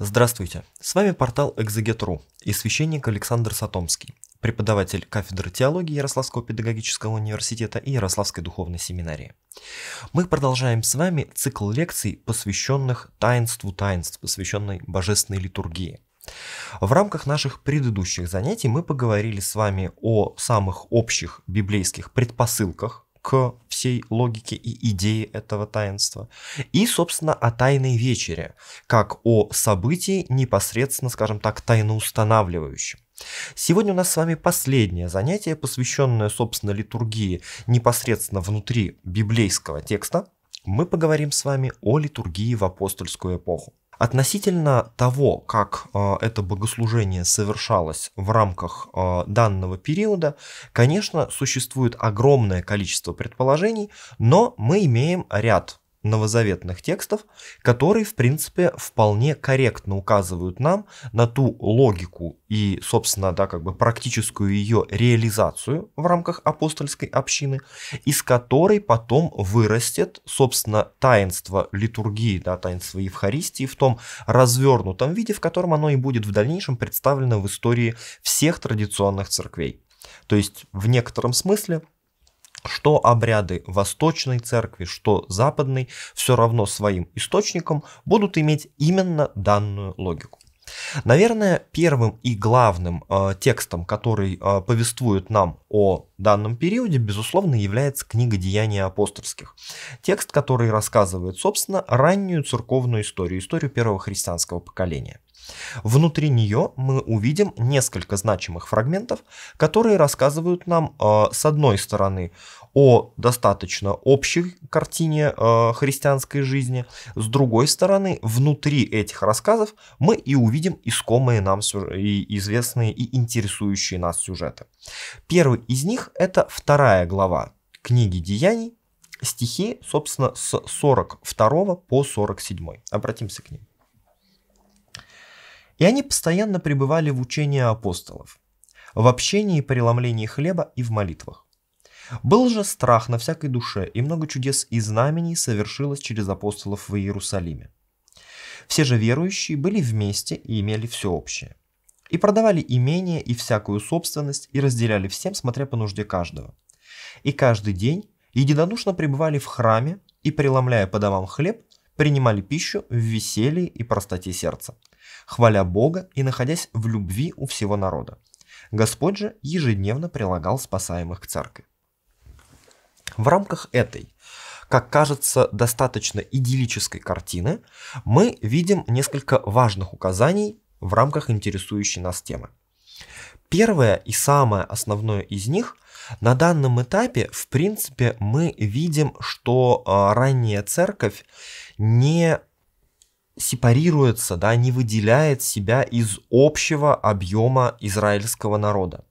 Здравствуйте, с вами портал Экзегет.ру и священник Александр Сатомский, преподаватель кафедры теологии Ярославского педагогического университета и Ярославской духовной семинарии. Мы продолжаем с вами цикл лекций, посвященных таинству таинств, посвященной божественной литургии – в рамках наших предыдущих занятий мы поговорили с вами о самых общих библейских предпосылках к всей логике и идее этого таинства. И, собственно, о тайной вечере, как о событии непосредственно, скажем так, тайноустанавливающем. Сегодня у нас с вами последнее занятие, посвященное, собственно, литургии непосредственно внутри библейского текста. Мы поговорим с вами о литургии в апостольскую эпоху. Относительно того, как а, это богослужение совершалось в рамках а, данного периода, конечно, существует огромное количество предположений, но мы имеем ряд новозаветных текстов, которые, в принципе, вполне корректно указывают нам на ту логику и, собственно, да, как бы практическую ее реализацию в рамках апостольской общины, из которой потом вырастет, собственно, таинство литургии, да, таинство Евхаристии в том развернутом виде, в котором оно и будет в дальнейшем представлено в истории всех традиционных церквей. То есть, в некотором смысле, что обряды Восточной Церкви, что Западной, все равно своим источником будут иметь именно данную логику. Наверное, первым и главным э, текстом, который э, повествует нам о данном периоде, безусловно, является книга «Деяния апостольских». Текст, который рассказывает, собственно, раннюю церковную историю, историю первого христианского поколения. Внутри нее мы увидим несколько значимых фрагментов, которые рассказывают нам, э, с одной стороны, о достаточно общей картине э, христианской жизни. С другой стороны, внутри этих рассказов мы и увидим искомые нам сюж... и известные и интересующие нас сюжеты. Первый из них это вторая глава книги Деяний, стихи, собственно, с 42 по 47. Обратимся к ним. И они постоянно пребывали в учении апостолов, в общении и преломлении хлеба и в молитвах. Был же страх на всякой душе, и много чудес и знамений совершилось через апостолов в Иерусалиме. Все же верующие были вместе и имели все общее. И продавали имение и всякую собственность, и разделяли всем, смотря по нужде каждого. И каждый день единодушно пребывали в храме и, преломляя по домам хлеб, принимали пищу в веселье и простоте сердца, хваля Бога и находясь в любви у всего народа. Господь же ежедневно прилагал спасаемых к церкви. В рамках этой, как кажется, достаточно идиллической картины, мы видим несколько важных указаний в рамках интересующей нас темы. Первое и самое основное из них – на данном этапе, в принципе, мы видим, что а, ранняя церковь не сепарируется, да, не выделяет себя из общего объема израильского народа.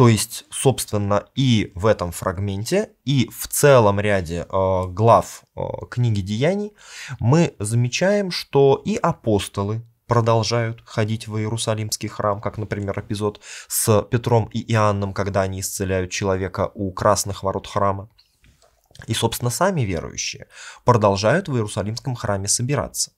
То есть, собственно, и в этом фрагменте, и в целом ряде э, глав э, книги Деяний мы замечаем, что и апостолы продолжают ходить в Иерусалимский храм, как, например, эпизод с Петром и Иоанном, когда они исцеляют человека у красных ворот храма. И, собственно, сами верующие продолжают в Иерусалимском храме собираться.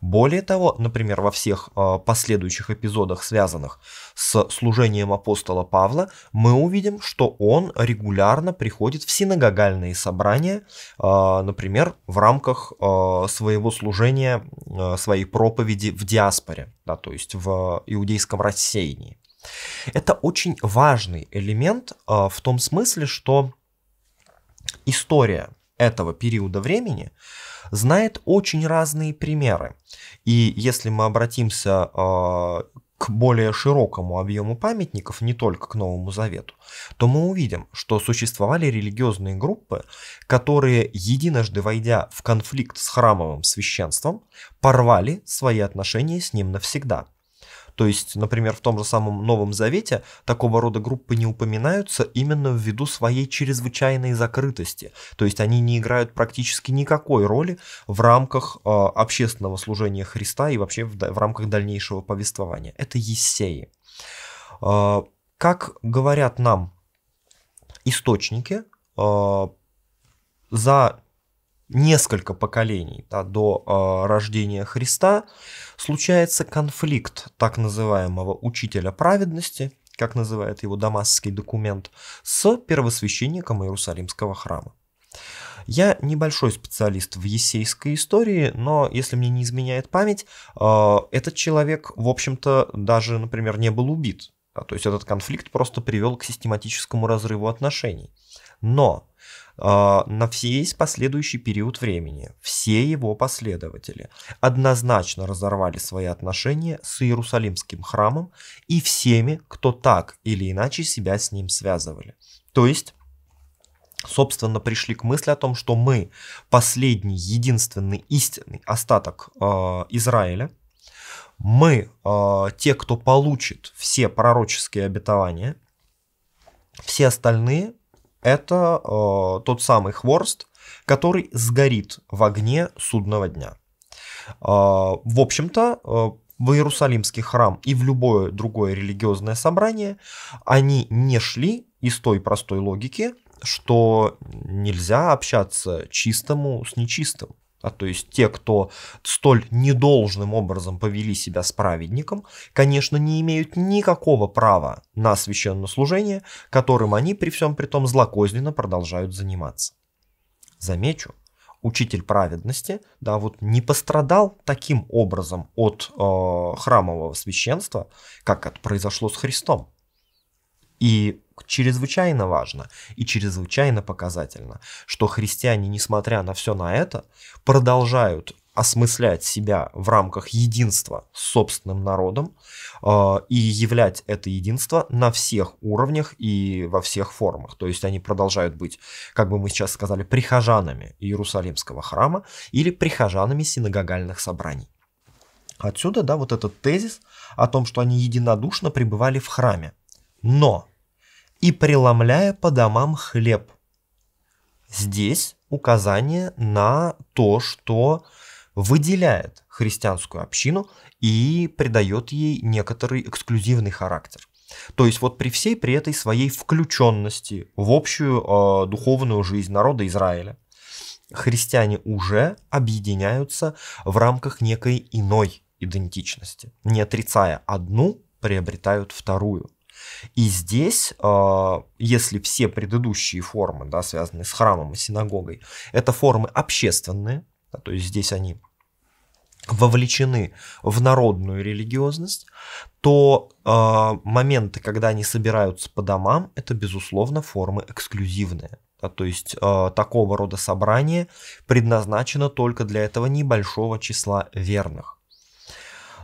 Более того, например, во всех а, последующих эпизодах, связанных с служением апостола Павла, мы увидим, что он регулярно приходит в синагогальные собрания, а, например, в рамках а, своего служения, своей проповеди в диаспоре, да, то есть в иудейском рассеянии. Это очень важный элемент в том смысле, что история этого периода времени – знает очень разные примеры. И если мы обратимся а, к более широкому объему памятников, не только к Новому Завету, то мы увидим, что существовали религиозные группы, которые, единожды войдя в конфликт с храмовым священством, порвали свои отношения с ним навсегда – то есть, например, в том же самом Новом Завете такого рода группы не упоминаются именно ввиду своей чрезвычайной закрытости. То есть они не играют практически никакой роли в рамках э, общественного служения Христа и вообще в, в рамках дальнейшего повествования. Это Ессеи. Э, а, как говорят нам источники, э, за несколько поколений да, до э, рождения Христа случается конфликт так называемого учителя праведности, как называет его дамасский документ, с первосвященником Иерусалимского храма. Я небольшой специалист в есейской истории, но если мне не изменяет память, э, этот человек, в общем-то, даже, например, не был убит. Да, то есть этот конфликт просто привел к систематическому разрыву отношений. Но а, на весь последующий период времени. Все его последователи однозначно разорвали свои отношения с Иерусалимским храмом и всеми, кто так или иначе себя с ним связывали. То есть собственно, пришли к мысли о том, что мы последний, единственный, истинный остаток э, Израиля. Мы э, те, кто получит все пророческие обетования. Все остальные это э, тот самый хворст, который сгорит в огне судного дня. Э, в общем-то, э, в Иерусалимский храм и в любое другое религиозное собрание они не шли из той простой логики, что нельзя общаться чистому с нечистым а то есть те, кто столь недолжным образом повели себя с праведником, конечно, не имеют никакого права на священнослужение, которым они при всем при том злокозненно продолжают заниматься. Замечу, учитель праведности, да, вот не пострадал таким образом от э, храмового священства, как это произошло с Христом. И чрезвычайно важно и чрезвычайно показательно, что христиане, несмотря на все на это, продолжают осмыслять себя в рамках единства с собственным народом э, и являть это единство на всех уровнях и во всех формах. То есть они продолжают быть, как бы мы сейчас сказали, прихожанами Иерусалимского храма или прихожанами синагогальных собраний. Отсюда, да, вот этот тезис о том, что они единодушно пребывали в храме. Но и преломляя по домам хлеб. Здесь указание на то, что выделяет христианскую общину и придает ей некоторый эксклюзивный характер. То есть вот при всей при этой своей включенности в общую э, духовную жизнь народа Израиля, христиане уже объединяются в рамках некой иной идентичности, не отрицая одну, приобретают вторую. И здесь, а, если все предыдущие формы, да, связанные с храмом и синагогой, это формы общественные, да, то есть здесь они вовлечены в народную религиозность, то э, моменты, когда они собираются по домам, это, безусловно, формы эксклюзивные. Да, то есть э, такого рода собрание предназначено только для этого небольшого числа верных.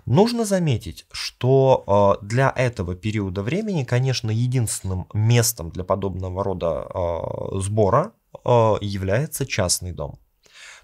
Нужно заметить, что а, для этого периода времени, конечно, единственным местом для подобного рода а, сбора а, является частный дом.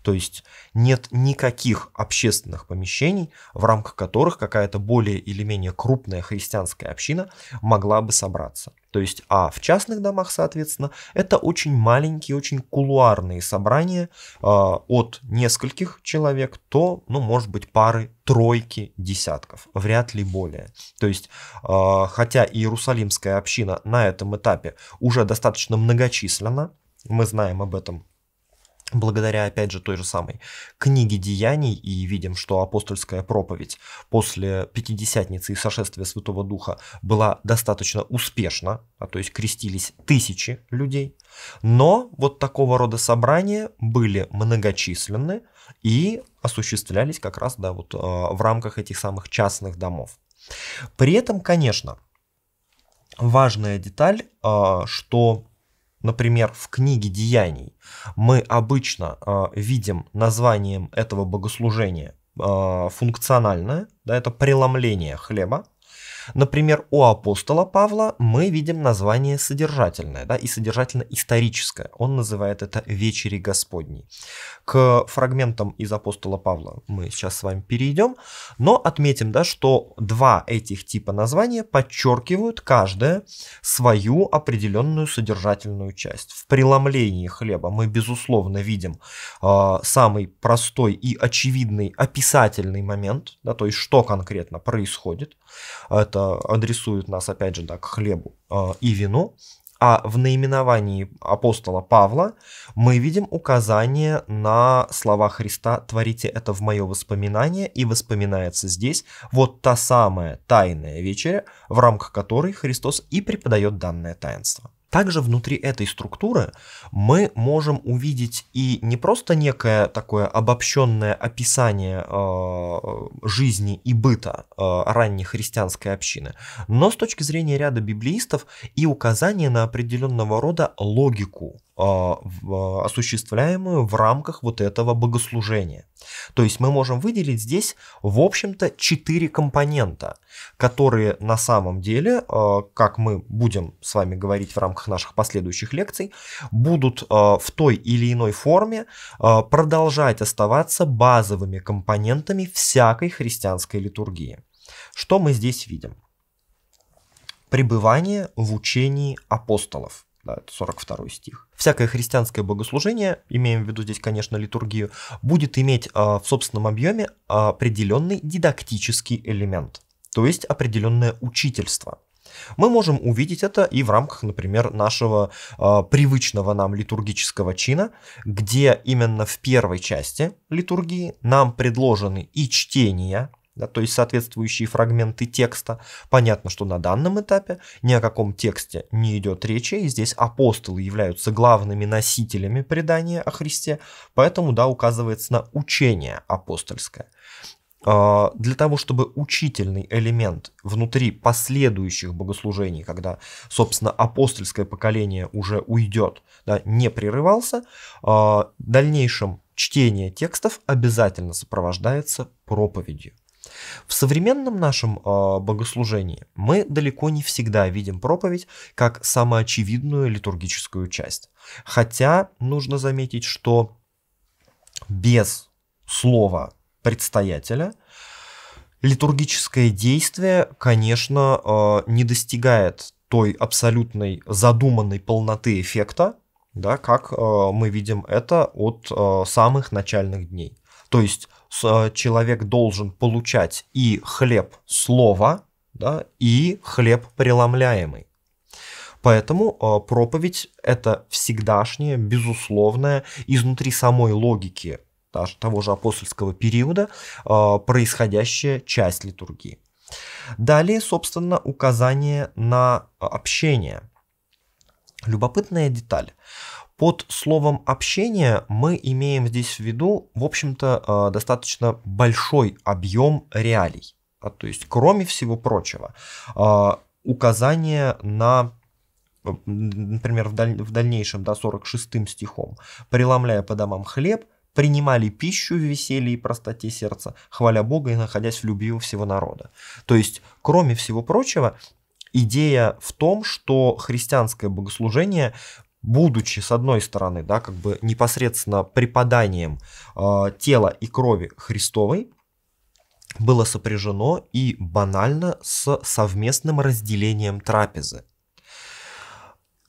То есть нет никаких общественных помещений, в рамках которых какая-то более или менее крупная христианская община могла бы собраться. То есть, а в частных домах, соответственно, это очень маленькие, очень кулуарные собрания э, от нескольких человек то, ну, может быть, пары, тройки, десятков, вряд ли более. То есть, э, хотя Иерусалимская община на этом этапе уже достаточно многочисленна, мы знаем об этом благодаря, опять же, той же самой книге деяний, и видим, что апостольская проповедь после Пятидесятницы и сошествия Святого Духа была достаточно успешна, а то есть крестились тысячи людей, но вот такого рода собрания были многочисленны и осуществлялись как раз да, вот, э, в рамках этих самых частных домов. При этом, конечно, важная деталь, э, что например, в книге «Деяний», мы обычно э, видим названием этого богослужения э, функциональное, да, это преломление хлеба, Например, у апостола Павла мы видим название содержательное, да, и содержательно-историческое. Он называет это «Вечери Господней». К фрагментам из апостола Павла мы сейчас с вами перейдем, но отметим, да, что два этих типа названия подчеркивают каждое свою определенную содержательную часть. В преломлении хлеба мы, безусловно, видим э, самый простой и очевидный описательный момент, да, то есть что конкретно происходит. А, это адресует нас, опять же, так, к хлебу а, и вину. А в наименовании апостола Павла мы видим указание на слова Христа «творите это в мое воспоминание» и воспоминается здесь вот та самая тайная вечеря, в рамках которой Христос и преподает данное таинство. Также внутри этой структуры мы можем увидеть и не просто некое такое обобщенное описание э, жизни и быта э, ранней христианской общины, но с точки зрения ряда библеистов и указание на определенного рода логику а, а, осуществляемую в рамках вот этого богослужения. То есть мы можем выделить здесь, в общем-то, четыре компонента, которые на самом деле, а, как мы будем с вами говорить в рамках наших последующих лекций, будут в той или иной форме продолжать оставаться базовыми компонентами всякой христианской литургии. Что мы здесь видим? Пребывание в учении апостолов – да, 42 стих. Всякое христианское богослужение, имеем в виду здесь, конечно, литургию, будет иметь а, в собственном объеме определенный дидактический элемент, то есть определенное учительство. Мы можем увидеть это и в рамках, например, нашего э, привычного нам литургического чина, где именно в первой части литургии нам предложены и чтения да, то есть соответствующие фрагменты текста. Понятно, что на данном этапе ни о каком тексте не идет речи, и здесь апостолы являются главными носителями предания о Христе, поэтому да, указывается на учение апостольское. А, для того, чтобы учительный элемент внутри последующих богослужений, когда, собственно, апостольское поколение уже уйдет, да, не прерывался, а, в дальнейшем чтение текстов обязательно сопровождается проповедью. В современном нашем э, богослужении мы далеко не всегда видим проповедь как самоочевидную литургическую часть. Хотя нужно заметить, что без слова предстоятеля литургическое действие, конечно, э, не достигает той абсолютной задуманной полноты эффекта, да, как э, мы видим это от э, самых начальных дней. То есть Э, человек должен получать и хлеб слова, да, и хлеб преломляемый. Поэтому э, проповедь – это всегдашнее, безусловное, изнутри самой логики даже того же апостольского периода, э, происходящая часть литургии. Далее, собственно, указание на общение – Любопытная деталь. Под словом «общение» мы имеем здесь в виду, в общем-то, э, достаточно большой объем реалий. А, то есть, кроме всего прочего, э, указание на например, в, даль... в дальнейшем, да, 46 стихом, «преломляя по домам хлеб, принимали пищу в веселье и простоте сердца, хваля Бога и находясь в любви у всего народа». То есть, кроме всего прочего, идея в том, что христианское богослужение будучи, с одной стороны, да, как бы непосредственно преподанием э, тела и крови Христовой, было сопряжено и банально с совместным разделением трапезы.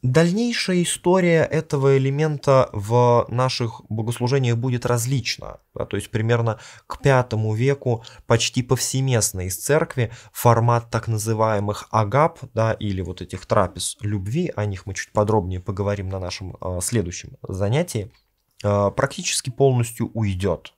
Дальнейшая история этого элемента в наших богослужениях будет различна. Да, то есть примерно к V веку почти повсеместно из церкви формат так называемых агап, да, или вот этих трапез любви, о них мы чуть подробнее поговорим на нашем э, следующем занятии, э, практически полностью уйдет.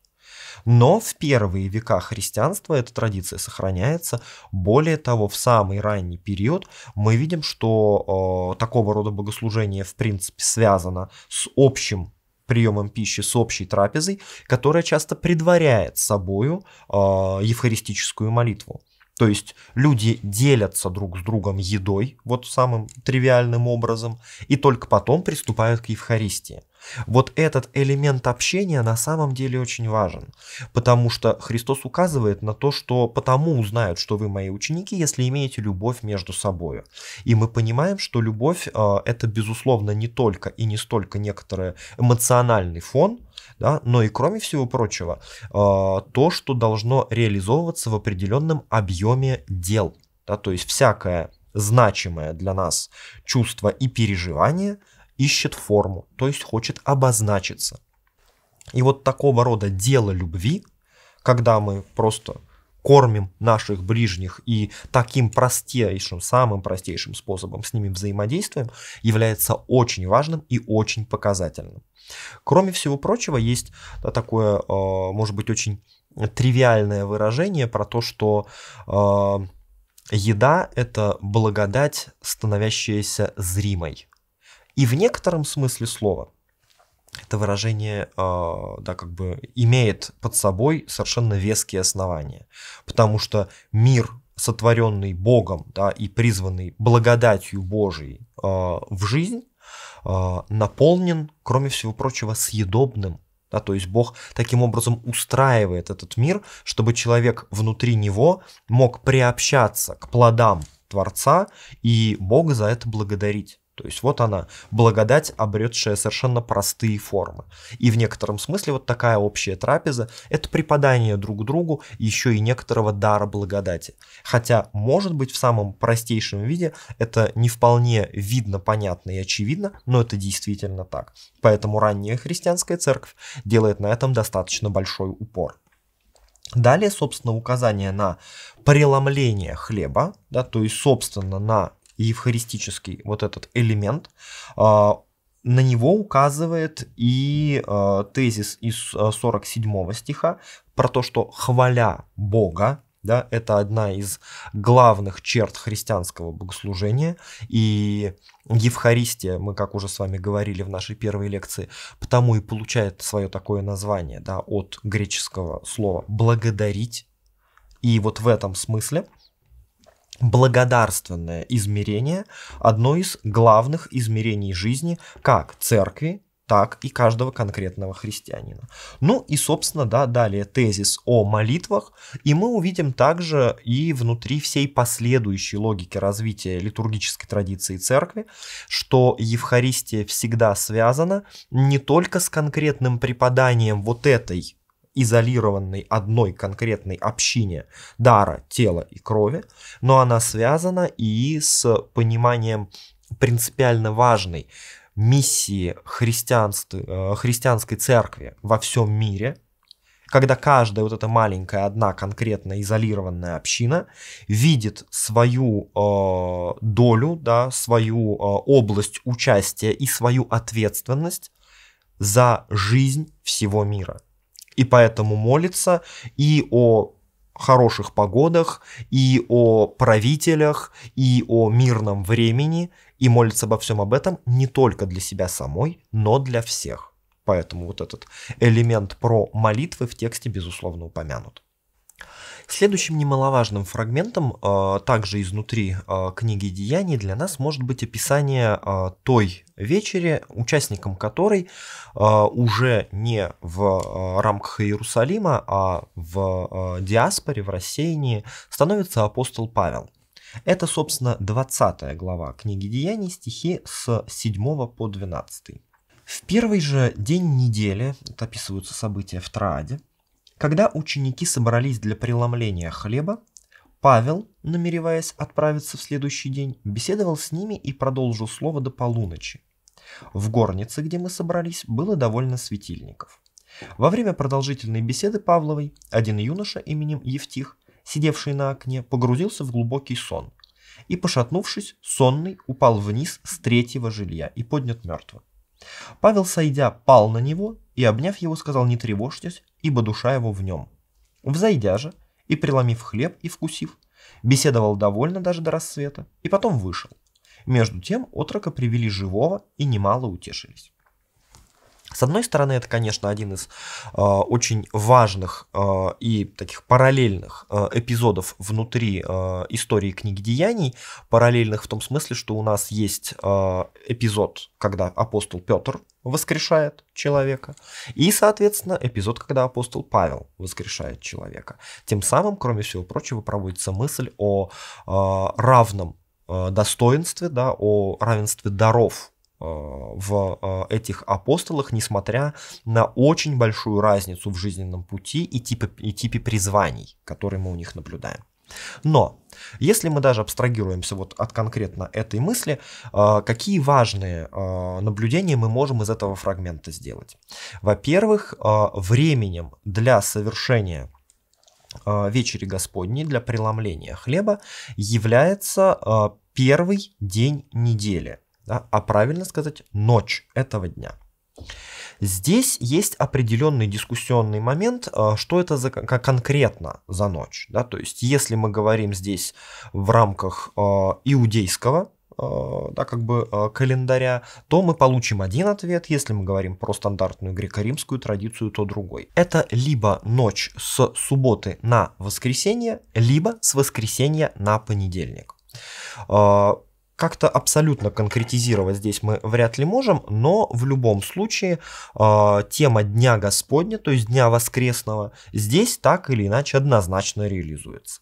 Но в первые века христианства эта традиция сохраняется. Более того, в самый ранний период мы видим, что э, такого рода богослужение в принципе связано с общим приемом пищи с общей трапезой, которая часто предваряет собою э, евхаристическую молитву. То есть люди делятся друг с другом едой, вот самым тривиальным образом, и только потом приступают к Евхаристии. Вот этот элемент общения на самом деле очень важен, потому что Христос указывает на то, что потому узнают, что вы мои ученики, если имеете любовь между собой. И мы понимаем, что любовь э, это, безусловно, не только и не столько некоторый эмоциональный фон, да, но и кроме всего прочего, э, то, что должно реализовываться в определенном объеме дел. Да, то есть всякое значимое для нас чувство и переживание – ищет форму, то есть хочет обозначиться. И вот такого рода дело любви, когда мы просто кормим наших ближних и таким простейшим, самым простейшим способом с ними взаимодействуем, является очень важным и очень показательным. Кроме всего прочего, есть да, такое, э, может быть, очень тривиальное выражение про то, что э, еда – это благодать, становящаяся зримой. И в некотором смысле слова это выражение, э, да, как бы имеет под собой совершенно веские основания, потому что мир, сотворенный Богом, да, и призванный благодатью Божией э, в жизнь, э, наполнен, кроме всего прочего, съедобным. Да, то есть Бог таким образом устраивает этот мир, чтобы человек внутри него мог приобщаться к плодам Творца и Бога за это благодарить. То есть вот она, благодать, обретшая совершенно простые формы. И в некотором смысле вот такая общая трапеза – это преподание друг другу еще и некоторого дара благодати. Хотя, может быть, в самом простейшем виде это не вполне видно, понятно и очевидно, но это действительно так. Поэтому ранняя христианская церковь делает на этом достаточно большой упор. Далее, собственно, указание на преломление хлеба, да, то есть, собственно, на и евхаристический вот этот элемент, а, на него указывает и а, тезис из 47 а, стиха про то, что хваля Бога, да, это одна из главных черт христианского богослужения. И Евхаристия, мы как уже с вами говорили в нашей первой лекции, потому и получает свое такое название да, от греческого слова «благодарить». И вот в этом смысле благодарственное измерение – одно из главных измерений жизни как церкви, так и каждого конкретного христианина. Ну и, собственно, да, далее тезис о молитвах, и мы увидим также и внутри всей последующей логики развития литургической традиции церкви, что Евхаристия всегда связана не только с конкретным преподанием вот этой изолированной одной конкретной общине дара, тела и крови, но она связана и с пониманием принципиально важной миссии христианства, э, христианской церкви во всем мире, когда каждая вот эта маленькая одна конкретная изолированная община видит свою э, долю, да, свою э, область участия и свою ответственность за жизнь всего мира и поэтому молится и о хороших погодах, и о правителях, и о мирном времени, и молится обо всем об этом не только для себя самой, но для всех. Поэтому вот этот элемент про молитвы в тексте, безусловно, упомянут. Следующим немаловажным фрагментом, э, также изнутри э, книги «Деяний» для нас может быть описание э, той вечере, участником которой уже не в рамках Иерусалима, а в диаспоре, в рассеянии становится апостол Павел. Это, собственно, 20 глава книги «Деяний», стихи с 7 по 12. В первый же день недели, это описываются события в Трааде, когда ученики собрались для преломления хлеба, Павел, намереваясь отправиться в следующий день, беседовал с ними и продолжил слово до полуночи. В горнице, где мы собрались, было довольно светильников. Во время продолжительной беседы Павловой один юноша именем Евтих, сидевший на окне, погрузился в глубокий сон и, пошатнувшись, сонный упал вниз с третьего жилья и поднят мертвым. Павел, сойдя, пал на него и, обняв его, сказал «Не тревожьтесь, ибо душа его в нем. Взойдя же, и преломив хлеб и вкусив, беседовал довольно даже до рассвета, и потом вышел. Между тем отрока привели живого и немало утешились. С одной стороны, это, конечно, один из э, очень важных э, и таких параллельных э, эпизодов внутри э, истории книги деяний, параллельных в том смысле, что у нас есть э, эпизод, когда апостол Петр воскрешает человека, и, соответственно, эпизод, когда апостол Павел воскрешает человека. Тем самым, кроме всего прочего, проводится мысль о э, равном э, достоинстве, да, о равенстве даров Э, в э, этих апостолах, несмотря на очень большую разницу в жизненном пути и типе, и типе призваний, которые мы у них наблюдаем. Но, если мы даже абстрагируемся вот от конкретно этой мысли, э, какие важные наблюдения мы можем из этого фрагмента сделать? Во-первых, временем для совершения вечери Господней, для преломления хлеба является первый день недели – да, а правильно сказать ночь этого дня. Здесь есть определенный дискуссионный момент, а, что это за, конкретно за ночь. Да? То есть, если мы говорим здесь в рамках а, иудейского а, да, как бы календаря, то мы получим один ответ, если мы говорим про стандартную греко-римскую традицию, то другой. Это либо ночь с субботы на воскресенье, либо с воскресенья на понедельник как-то абсолютно конкретизировать здесь мы вряд ли можем, но в любом случае э, тема Дня Господня, то есть Дня Воскресного, здесь так или иначе однозначно реализуется.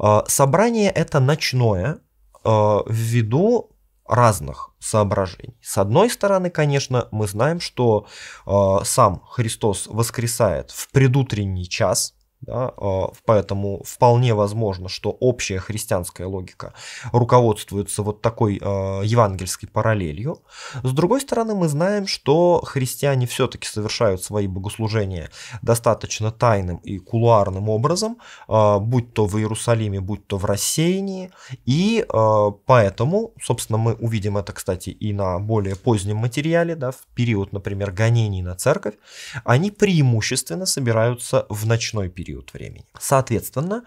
Э, собрание это ночное, э, ввиду разных соображений. С одной стороны, конечно, мы знаем, что э, сам Христос воскресает в предутренний час – да, а, поэтому вполне возможно, что общая христианская логика руководствуется вот такой э, евангельской параллелью. С другой стороны, мы знаем, что христиане все-таки совершают свои богослужения достаточно тайным и кулуарным образом, э, будь то в Иерусалиме, будь то в рассеянии. И э, поэтому, собственно, мы увидим это, кстати, и на более позднем материале, да, в период, например, гонений на церковь, они преимущественно собираются в ночной период период времени. Соответственно,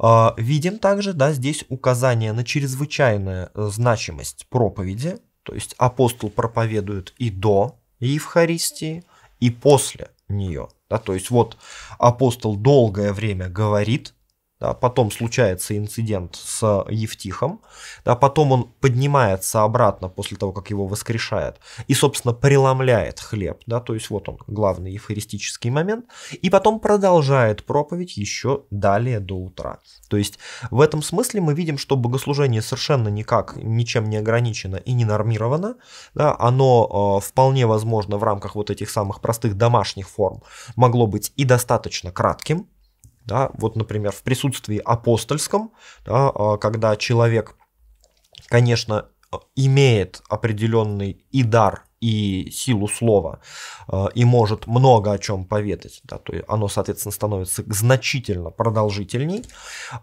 э, видим также да, здесь указание на чрезвычайную э, значимость проповеди, то есть апостол проповедует и до Евхаристии, и после нее. Да, то есть вот апостол долгое время говорит да, потом случается инцидент с Евтихом, да, потом он поднимается обратно после того, как его воскрешает, и, собственно, преломляет хлеб, да, то есть вот он, главный евхаристический момент, и потом продолжает проповедь еще далее до утра. То есть в этом смысле мы видим, что богослужение совершенно никак, ничем не ограничено и не нормировано, да, оно э, вполне возможно в рамках вот этих самых простых домашних форм могло быть и достаточно кратким, да, вот, например, в присутствии апостольском, да, а, когда человек, конечно, имеет определенный и дар, и силу слова, а, и может много о чем поведать. Да, то есть оно, соответственно, становится значительно продолжительней.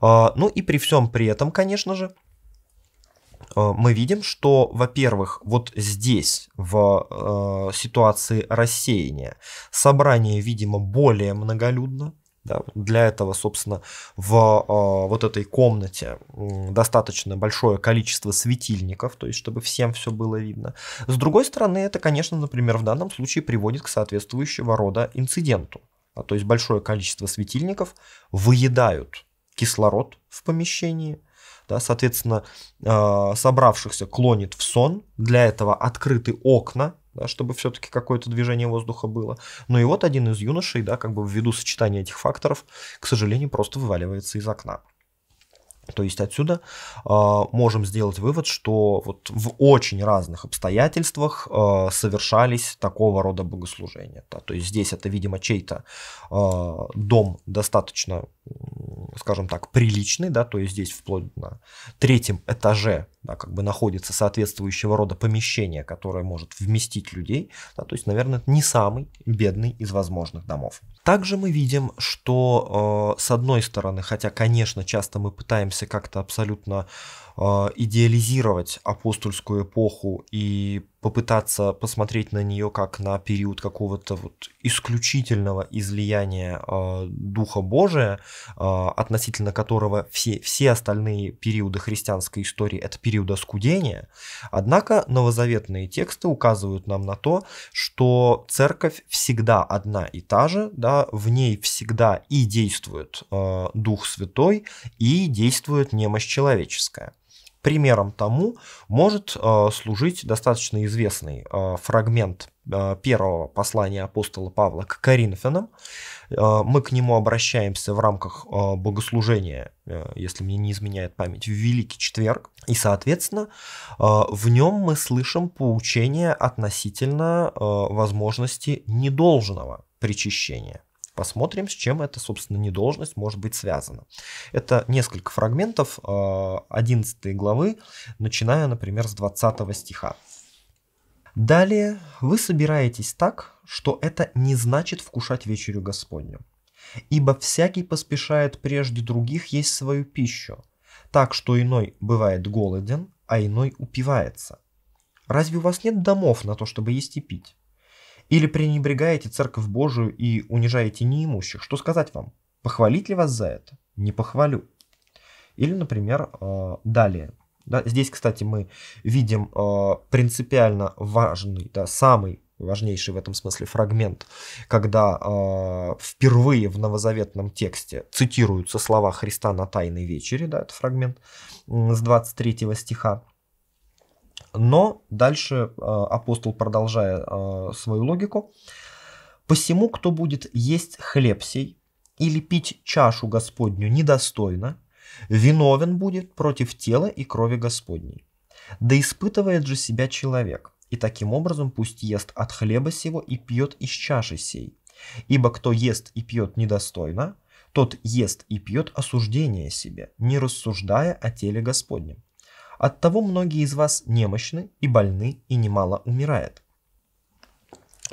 А, ну и при всем при этом, конечно же, мы видим, что, во-первых, вот здесь, в э, ситуации рассеяния, собрание, видимо, более многолюдно, да, для этого, собственно, в э, вот этой комнате достаточно большое количество светильников, то есть чтобы всем все было видно. С другой стороны, это, конечно, например, в данном случае приводит к соответствующего рода инциденту. А то есть большое количество светильников выедают кислород в помещении, да, соответственно, э, собравшихся клонит в сон, для этого открыты окна, да, чтобы все-таки какое-то движение воздуха было. Но и вот один из юношей, да, как бы ввиду сочетания этих факторов, к сожалению, просто вываливается из окна. То есть отсюда э, можем сделать вывод, что вот в очень разных обстоятельствах э, совершались такого рода богослужения. Да? То есть здесь это, видимо, чей-то э, дом достаточно скажем так, приличный, да, то есть здесь вплоть на третьем этаже, да, как бы находится соответствующего рода помещение, которое может вместить людей, да, то есть, наверное, это не самый бедный из возможных домов. Также мы видим, что э, с одной стороны, хотя, конечно, часто мы пытаемся как-то абсолютно э, Э, идеализировать апостольскую эпоху и попытаться посмотреть на нее как на период какого-то вот исключительного излияния э, Духа Божия, э, относительно которого все, все остальные периоды христианской истории это период оскудения. Однако новозаветные тексты указывают нам на то, что церковь всегда одна и та же, да, в ней всегда и действует э, Дух Святой, и действует немощь человеческая. Примером тому может э, служить достаточно известный э, фрагмент э, первого послания апостола Павла к Коринфянам. Мы к нему обращаемся в рамках богослужения, если мне не изменяет память, в Великий Четверг. И, соответственно, в нем мы слышим поучение относительно возможности недолжного причащения. Посмотрим, с чем эта, собственно, недолжность может быть связана. Это несколько фрагментов 11 а, главы, начиная, например, с 20 стиха. Далее вы собираетесь так, что это не значит вкушать вечерю Господню. Ибо всякий поспешает прежде других есть свою пищу, так что иной бывает голоден, а иной упивается. Разве у вас нет домов на то, чтобы есть и пить? Или пренебрегаете Церковь Божию и унижаете неимущих? Что сказать вам? Похвалить ли вас за это? Не похвалю. Или, например, э, далее. здесь, кстати, мы видим э, принципиально важный, да, самый важнейший в этом смысле фрагмент, когда э, впервые в новозаветном тексте цитируются слова Христа на Тайной вечере, да, это фрагмент с 23 стиха. Но дальше э, апостол, продолжая э, свою логику, «Посему, кто будет есть хлеб сей или пить чашу Господню недостойно, виновен будет против тела и крови Господней. Да испытывает же себя человек, и таким образом пусть ест от хлеба сего и пьет из чаши сей. Ибо кто ест и пьет недостойно, тот ест и пьет осуждение себе, не рассуждая о теле Господнем. Оттого многие из вас немощны и больны, и немало умирает.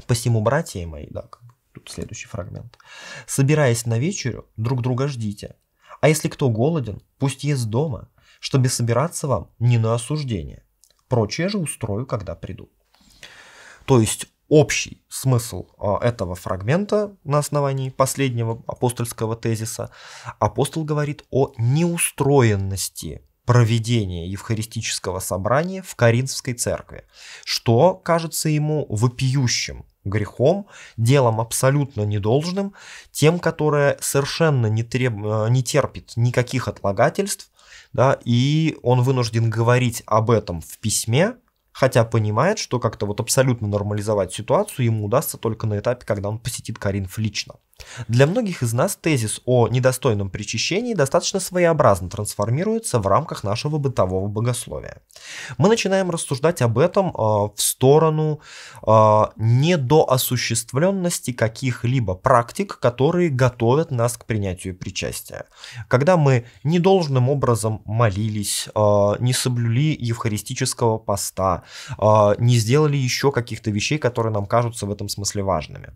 Посему, братья мои, да, как бы, тут следующий фрагмент. Собираясь на вечерю, друг друга ждите. А если кто голоден, пусть ест дома, чтобы собираться вам не на осуждение. Прочее же устрою, когда приду. То есть общий смысл а, этого фрагмента на основании последнего апостольского тезиса, апостол говорит о неустроенности проведения евхаристического собрания в Каринской церкви, что кажется ему вопиющим грехом, делом абсолютно недолжным, тем, которое совершенно не, треб... Э, не терпит никаких отлагательств, да, и он вынужден говорить об этом в письме, хотя понимает, что как-то вот абсолютно нормализовать ситуацию ему удастся только на этапе, когда он посетит Каринф лично. Для многих из нас тезис о недостойном причащении достаточно своеобразно трансформируется в рамках нашего бытового богословия. Мы начинаем рассуждать об этом э, в сторону э, недоосуществленности каких-либо практик, которые готовят нас к принятию причастия. Когда мы недолжным образом молились, э, не соблюли евхаристического поста, э, не сделали еще каких-то вещей, которые нам кажутся в этом смысле важными.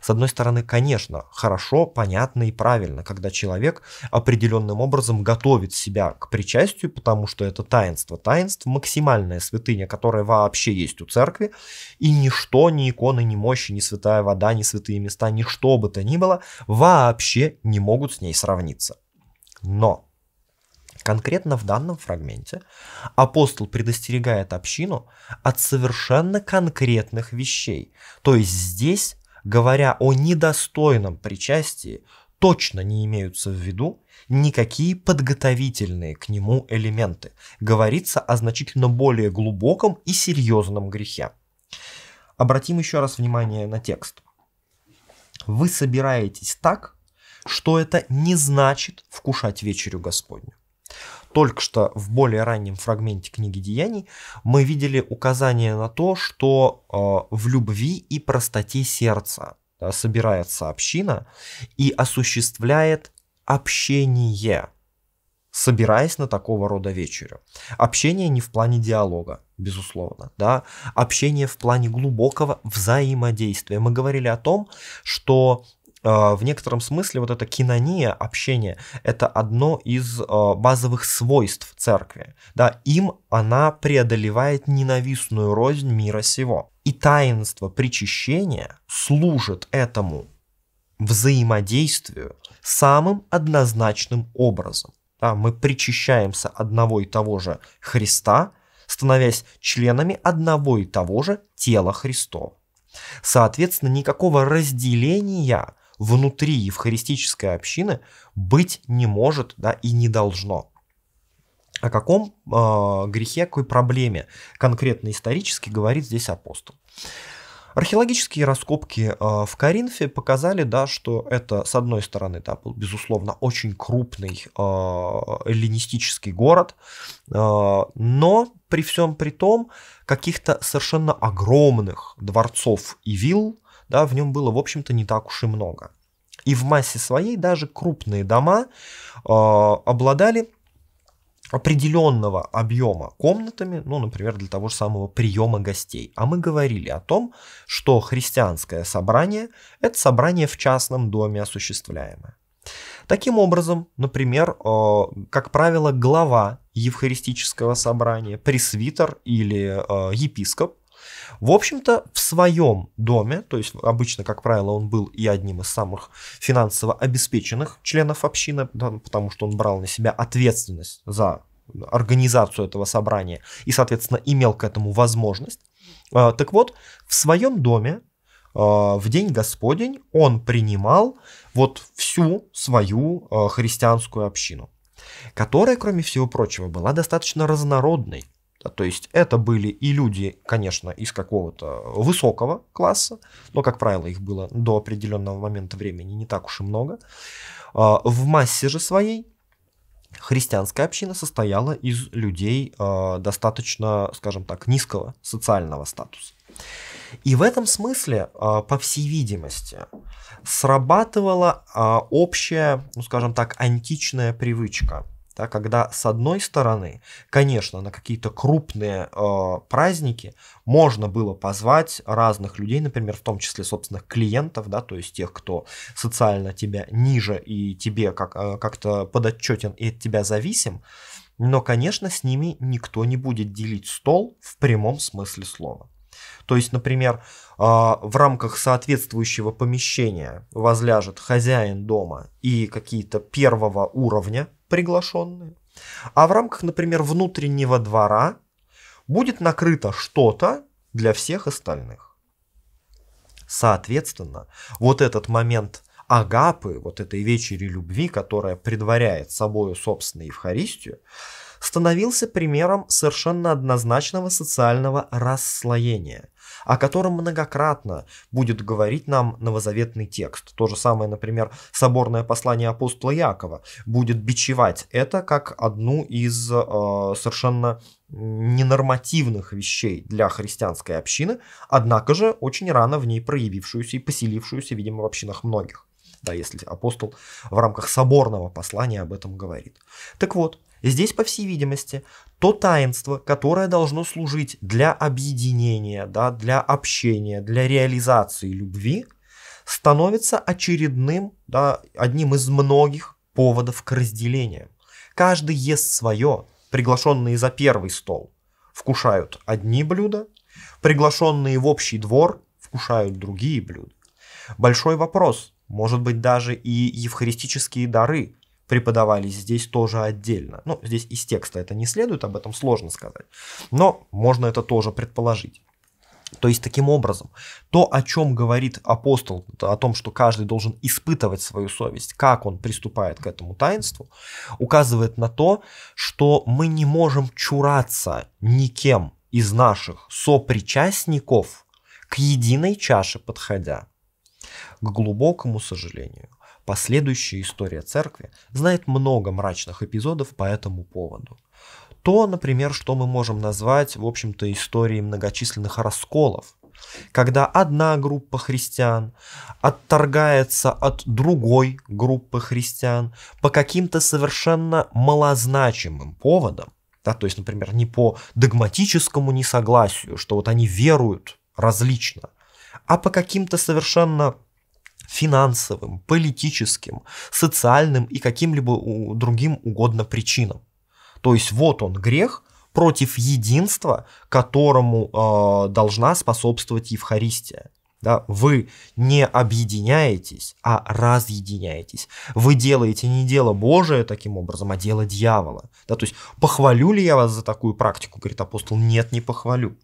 С одной стороны, конечно, хорошо, понятно и правильно, когда человек определенным образом готовит себя к причастию, потому что это таинство. Таинство – максимальная святыня, которая вообще есть у церкви, и ничто, ни иконы, ни мощи, ни святая вода, ни святые места, ни что бы то ни было, вообще не могут с ней сравниться. Но Конкретно в данном фрагменте апостол предостерегает общину от совершенно конкретных вещей. То есть здесь говоря о недостойном причастии, точно не имеются в виду никакие подготовительные к нему элементы. Говорится о значительно более глубоком и серьезном грехе. Обратим еще раз внимание на текст. Вы собираетесь так, что это не значит вкушать вечерю Господню. Только что в более раннем фрагменте книги Деяний мы видели указание на то, что э, в любви и простоте сердца да, э, собирается община и осуществляет общение, собираясь на такого рода вечерю. Общение не в плане диалога, безусловно, да, общение в плане глубокого взаимодействия. Мы говорили о том, что а, в некотором смысле вот эта кинония, общение, это одно из а, базовых свойств церкви. Да, им она преодолевает ненавистную рознь мира сего. И таинство причащения служит этому взаимодействию самым однозначным образом. Да, мы причащаемся одного и того же Христа, становясь членами одного и того же тела Христова. Соответственно, никакого разделения внутри евхаристической общины быть не может да, и не должно. О каком э, грехе, какой проблеме конкретно исторически говорит здесь апостол. Археологические раскопки э, в Коринфе показали, да, что это, с одной стороны, да, был, безусловно, очень крупный э, эллинистический город, э, но при всем при том каких-то совершенно огромных дворцов и вилл да, в нем было, в общем-то, не так уж и много. И в массе своей даже крупные дома э, обладали определенного объема комнатами, ну, например, для того же самого приема гостей. А мы говорили о том, что христианское собрание – это собрание в частном доме осуществляемое. Таким образом, например, э, как правило, глава евхаристического собрания, пресвитер или э, епископ в общем-то, в своем доме, то есть ну, обычно, как правило, он был и одним из самых финансово обеспеченных членов общины, да, ну, потому что он брал на себя ответственность за организацию этого собрания и, соответственно, имел к этому возможность. А, так вот, в своем доме а, в День Господень он принимал вот всю свою а, христианскую общину, которая, кроме всего прочего, была достаточно разнородной. То есть это были и люди, конечно, из какого-то высокого класса, но, как правило, их было до определенного момента времени не так уж и много. А, в массе же своей христианская община состояла из людей а, достаточно, скажем так, низкого социального статуса. И в этом смысле, а, по всей видимости, срабатывала общая, ну скажем так, античная привычка – да, когда с одной стороны, конечно, на какие-то крупные э, праздники можно было позвать разных людей, например, в том числе собственных клиентов, да, то есть тех, кто социально тебя ниже и тебе как, э, как-то подотчетен и от тебя зависим, но, конечно, с ними никто не будет делить стол в прямом смысле слова. То есть, например, э, в рамках соответствующего помещения возляжет хозяин дома и какие-то первого уровня приглашенные. А в рамках, например, внутреннего двора будет накрыто что-то для всех остальных. Соответственно, вот этот момент агапы, вот этой вечери любви, которая предваряет собою собственную Евхаристию, становился примером совершенно однозначного социального расслоения – о котором многократно будет говорить нам новозаветный текст. То же самое, например, соборное послание апостола Якова будет бичевать это как одну из э, совершенно ненормативных вещей для христианской общины, однако же очень рано в ней проявившуюся и поселившуюся, видимо, в общинах многих да, если апостол в рамках соборного послания об этом говорит. Так вот, Здесь, по всей видимости, то таинство, которое должно служить для объединения, да, для общения, для реализации любви, становится очередным, да, одним из многих поводов к разделению. Каждый ест свое, приглашенные за первый стол вкушают одни блюда, приглашенные в общий двор вкушают другие блюда. Большой вопрос, может быть даже и евхаристические дары – преподавались здесь тоже отдельно. Ну, здесь из текста это не следует, об этом сложно сказать. Но можно это тоже предположить. То есть таким образом, то, о чем говорит апостол, о том, что каждый должен испытывать свою совесть, как он приступает к этому таинству, указывает на то, что мы не можем чураться никем из наших сопричастников к единой чаше подходя, к глубокому сожалению. Последующая история церкви знает много мрачных эпизодов по этому поводу. То, например, что мы можем назвать, в общем-то, историей многочисленных расколов, когда одна группа христиан отторгается от другой группы христиан по каким-то совершенно малозначимым поводам, да, то есть, например, не по догматическому несогласию, что вот они веруют различно, а по каким-то совершенно финансовым, политическим, социальным и каким-либо другим угодно причинам. То есть вот он грех против единства, которому э, должна способствовать Евхаристия. Да, вы не объединяетесь, а разъединяетесь. Вы делаете не дело Божие таким образом, а дело дьявола. Да, то есть похвалю ли я вас за такую практику, говорит апостол, нет, не похвалю.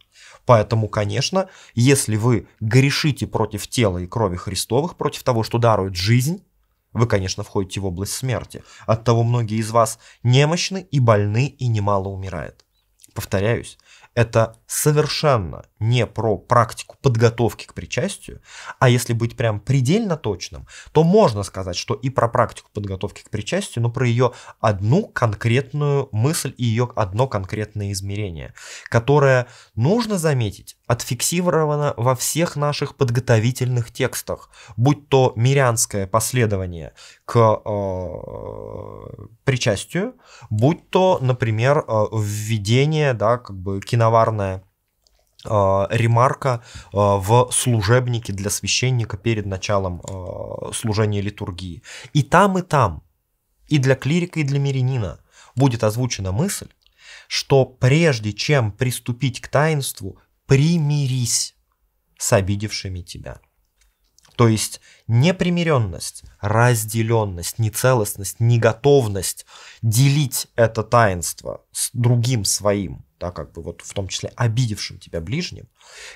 Поэтому, конечно, если вы грешите против тела и крови Христовых, против того, что дарует жизнь, вы, конечно, входите в область смерти. От того многие из вас немощны и больны, и немало умирает. Повторяюсь, это совершенно не про практику подготовки к причастию, а если быть прям предельно точным, то можно сказать, что и про практику подготовки к причастию, но про ее одну конкретную мысль и ее одно конкретное измерение, которое, нужно заметить, отфиксировано во всех наших подготовительных текстах, будь то мирянское последование к э, причастию, будь то, например, э, введение, да, как бы киноварное а, ремарка а, в служебнике для священника перед началом а, служения литургии. И там, и там, и для клирика, и для мирянина будет озвучена мысль, что прежде чем приступить к таинству, примирись с обидевшими тебя. То есть непримиренность, разделенность, нецелостность, неготовность делить это таинство с другим своим, да, как бы вот в том числе обидевшим тебя ближним,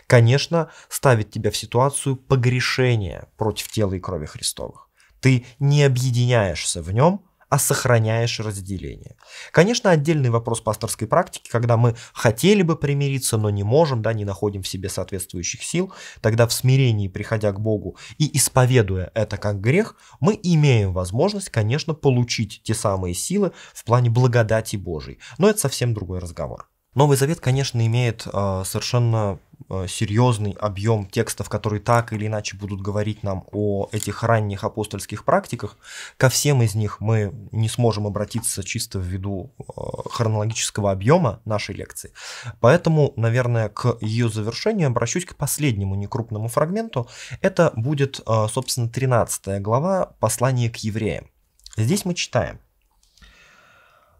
конечно, ставит тебя в ситуацию погрешения против тела и крови Христовых. Ты не объединяешься в нем, а сохраняешь разделение. Конечно, отдельный вопрос пасторской практики, когда мы хотели бы примириться, но не можем, да, не находим в себе соответствующих сил, тогда в смирении, приходя к Богу и исповедуя это как грех, мы имеем возможность, конечно, получить те самые силы в плане благодати Божией. Но это совсем другой разговор. Новый Завет, конечно, имеет э, совершенно Э, серьезный объем текстов, которые так или иначе будут говорить нам о этих ранних апостольских практиках. Ко всем из них мы не сможем обратиться чисто ввиду э, хронологического объема нашей лекции. Поэтому, наверное, к ее завершению обращусь к последнему некрупному фрагменту. Это будет, э, собственно, 13 глава послания к евреям. Здесь мы читаем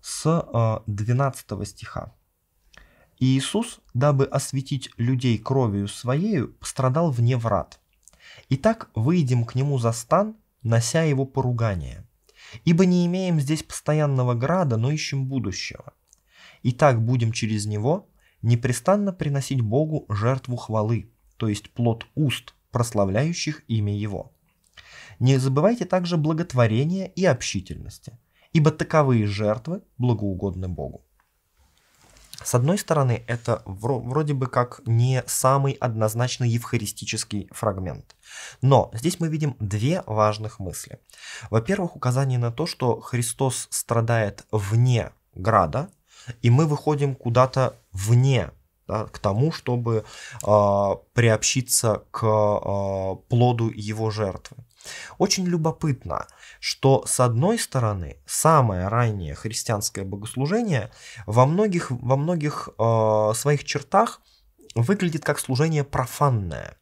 с 12 стиха. И Иисус, дабы осветить людей кровью Своею, страдал вне врат. Итак, выйдем к Нему за стан, нося Его поругание. Ибо не имеем здесь постоянного града, но ищем будущего. Итак, будем через Него непрестанно приносить Богу жертву хвалы, то есть плод уст, прославляющих имя Его. Не забывайте также благотворения и общительности, ибо таковые жертвы благоугодны Богу. С одной стороны, это вроде бы как не самый однозначный евхаристический фрагмент. Но здесь мы видим две важных мысли. Во-первых, указание на то, что Христос страдает вне града, и мы выходим куда-то вне да, к тому, чтобы э, приобщиться к э, плоду его жертвы. Очень любопытно, что с одной стороны самое раннее христианское богослужение во многих, во многих э, своих чертах выглядит как служение профанное,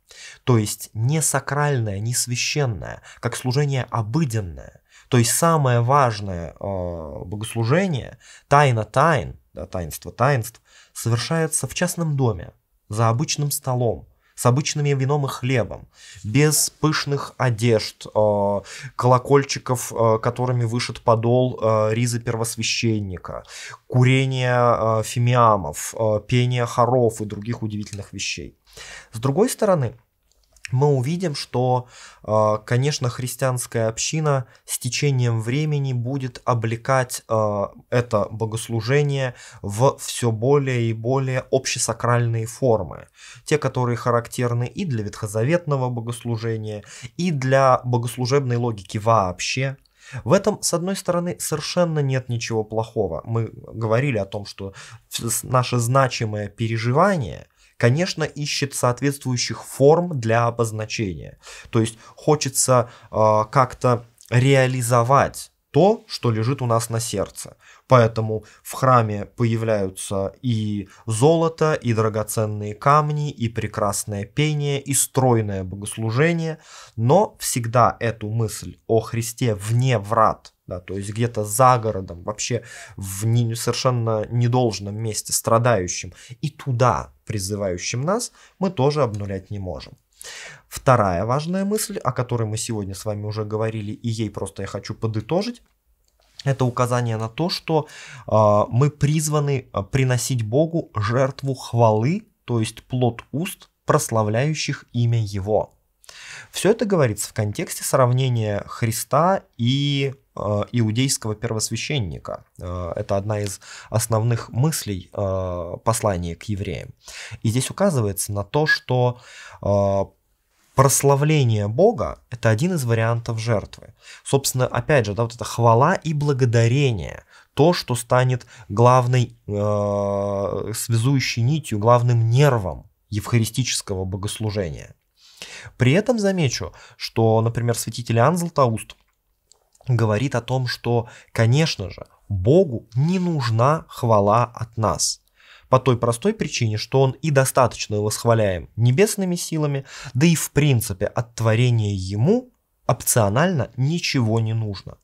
то есть не сакральное, не священное, как служение обыденное. То есть самое важное э, богослужение, тайна тайн, да, таинство таинств, совершается в частном доме, за обычным столом, с обычными вином и хлебом, без пышных одежд, э, колокольчиков, э, которыми вышит подол э, ризы первосвященника, курения фимиамов, пения хоров и других удивительных вещей. С другой стороны, мы увидим, что, э, конечно, христианская община с течением времени будет облекать э, это богослужение в все более и более общесакральные формы. Те, которые характерны и для ветхозаветного богослужения, и для богослужебной логики вообще. В этом, с одной стороны, совершенно нет ничего плохого. Мы говорили о том, что наше значимое переживание – конечно, ищет соответствующих форм для обозначения. То есть хочется э, как-то реализовать то, что лежит у нас на сердце. Поэтому в храме появляются и золото, и драгоценные камни, и прекрасное пение, и стройное богослужение, но всегда эту мысль о Христе вне врат – да, то есть где-то за городом, вообще в не, совершенно недолжном месте, страдающим и туда призывающим нас, мы тоже обнулять не можем. Вторая важная мысль, о которой мы сегодня с вами уже говорили, и ей просто я хочу подытожить, это указание на то, что э, мы призваны а, приносить Богу жертву хвалы, то есть плод уст, прославляющих имя Его. Все это говорится в контексте сравнения Христа и э, иудейского первосвященника. Э, это одна из основных мыслей э, послания к евреям. И здесь указывается на то, что прославление Бога – это один из вариантов жертвы. Собственно, опять же, да, вот это хвала и благодарение – то, что станет главной э, связующей нитью, главным нервом евхаристического богослужения – при этом замечу, что, например, святитель Иоанн Златоуст говорит о том, что, конечно же, Богу не нужна хвала от нас. По той простой причине, что он и достаточно восхваляем небесными силами, да и в принципе от творения ему опционально ничего не нужно.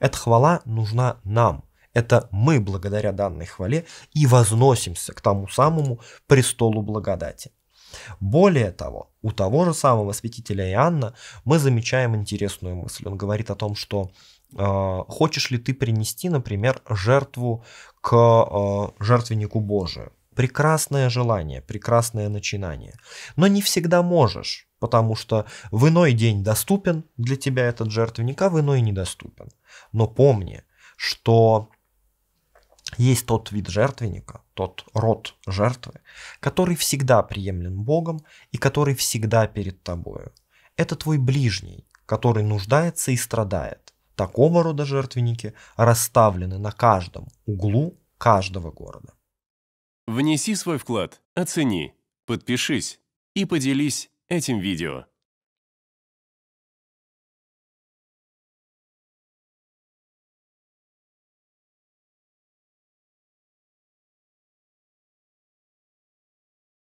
Эта хвала нужна нам. Это мы благодаря данной хвале и возносимся к тому самому престолу благодати. Более того, у того же самого святителя Иоанна мы замечаем интересную мысль. Он говорит о том, что э, хочешь ли ты принести, например, жертву к э, жертвеннику Божию. Прекрасное желание, прекрасное начинание. Но не всегда можешь, потому что в иной день доступен для тебя этот жертвенник, а в иной недоступен. Но помни, что есть тот вид жертвенника, тот род жертвы, который всегда приемлен Богом и который всегда перед тобою. Это твой ближний, который нуждается и страдает. Такого рода жертвенники расставлены на каждом углу каждого города. Внеси свой вклад, оцени, подпишись и поделись этим видео.